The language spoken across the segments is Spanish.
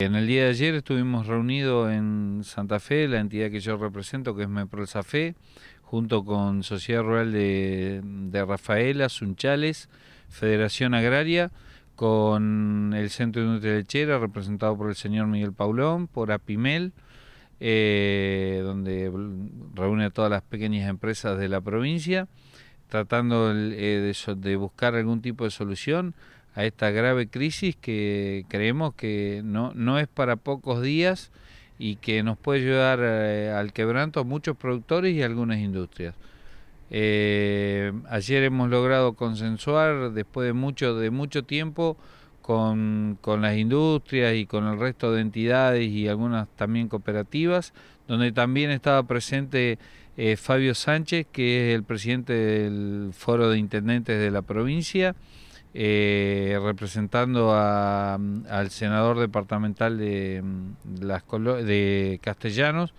En el día de ayer estuvimos reunidos en Santa Fe, la entidad que yo represento, que es MEPROLSAFE, junto con Sociedad Rural de, Rafaela, Sunchales, Federación Agraria, con el Centro de Industria Lechera, representado por el señor Miguel Paulón, por APIMEL, eh, donde reúne a todas las pequeñas empresas de la provincia, tratando eh, de buscar algún tipo de solución a esta grave crisis que creemos que no, es para pocos días y que nos puede ayudar eh, al quebranto a muchos productores y algunas industrias. Eh, ayer hemos logrado consensuar, después de mucho, de mucho tiempo, con, las industrias y con el resto de entidades y algunas también cooperativas, donde también estaba presente eh, Fabio Sánchez, que es el presidente del Foro de Intendentes de la provincia. Eh, representando al senador departamental de, mm, de Castellanos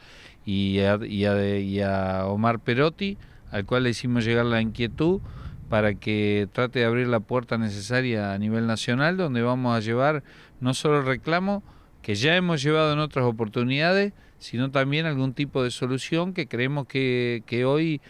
y a, Omar Perotti, al cual le hicimos llegar la inquietud para que trate de abrir la puerta necesaria a nivel nacional, donde vamos a llevar no solo el reclamo que ya hemos llevado en otras oportunidades, sino también algún tipo de solución que creemos que hoy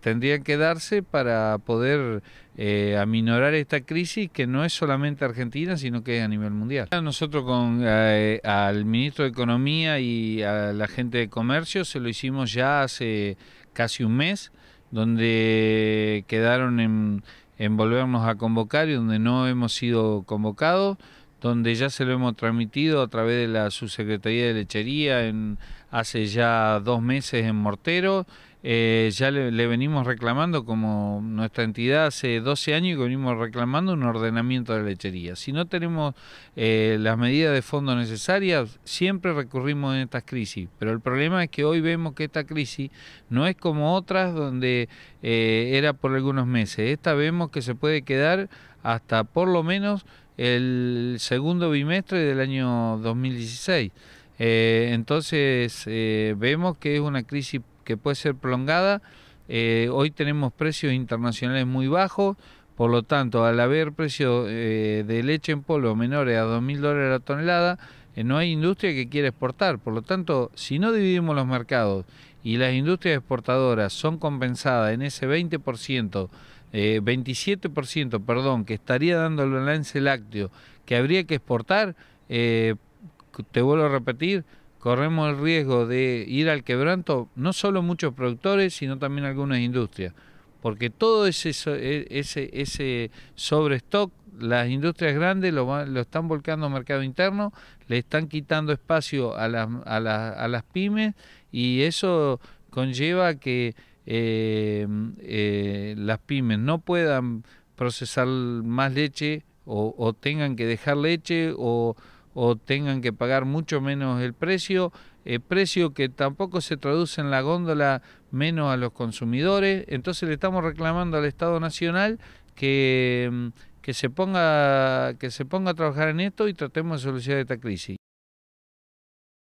tendrían que darse para poder eh, aminorar esta crisis que no es solamente argentina, sino que es a nivel mundial. Nosotros con eh, al ministro de Economía y a la gente de Comercio se lo hicimos ya hace casi un mes, donde quedaron en volvernos a convocar y donde no hemos sido convocados donde ya se lo hemos transmitido a través de la subsecretaría de lechería en, hace ya dos meses en Mortero. Eh, ya le, venimos reclamando, como nuestra entidad hace 12 años y venimos reclamando un ordenamiento de lechería. Si no tenemos eh, las medidas de fondo necesarias, siempre recurrimos en estas crisis. Pero el problema es que hoy vemos que esta crisis no es como otras donde eh, era por algunos meses. Esta vemos que se puede quedar hasta por lo menos el segundo bimestre del año 2016. Eh, entonces eh, vemos que es una crisis que puede ser prolongada. Eh, hoy tenemos precios internacionales muy bajos, por lo tanto, al haber precios de leche en polvo menores a 2.000 dólares la tonelada, no hay industria que quiera exportar. Por lo tanto, si no dividimos los mercados y las industrias exportadoras son compensadas en ese 20% 27%, eh, perdón, que estaría dando el balance lácteo que habría que exportar, eh, te vuelvo a repetir, corremos el riesgo de ir al quebranto no solo muchos productores, sino también algunas industrias. Porque todo ese, e, ese, sobrestock, las industrias grandes lo, están volcando al mercado interno, le están quitando espacio a a las pymes y eso conlleva que eh, eh, las pymes no puedan procesar más leche o, o tengan que dejar leche o, o, tengan que pagar mucho menos el precio, el eh, precio que tampoco se traduce en la góndola menos a los consumidores. Entonces le estamos reclamando al Estado Nacional que, mm, que se ponga que se ponga a trabajar en esto y tratemos de solucionar esta crisis.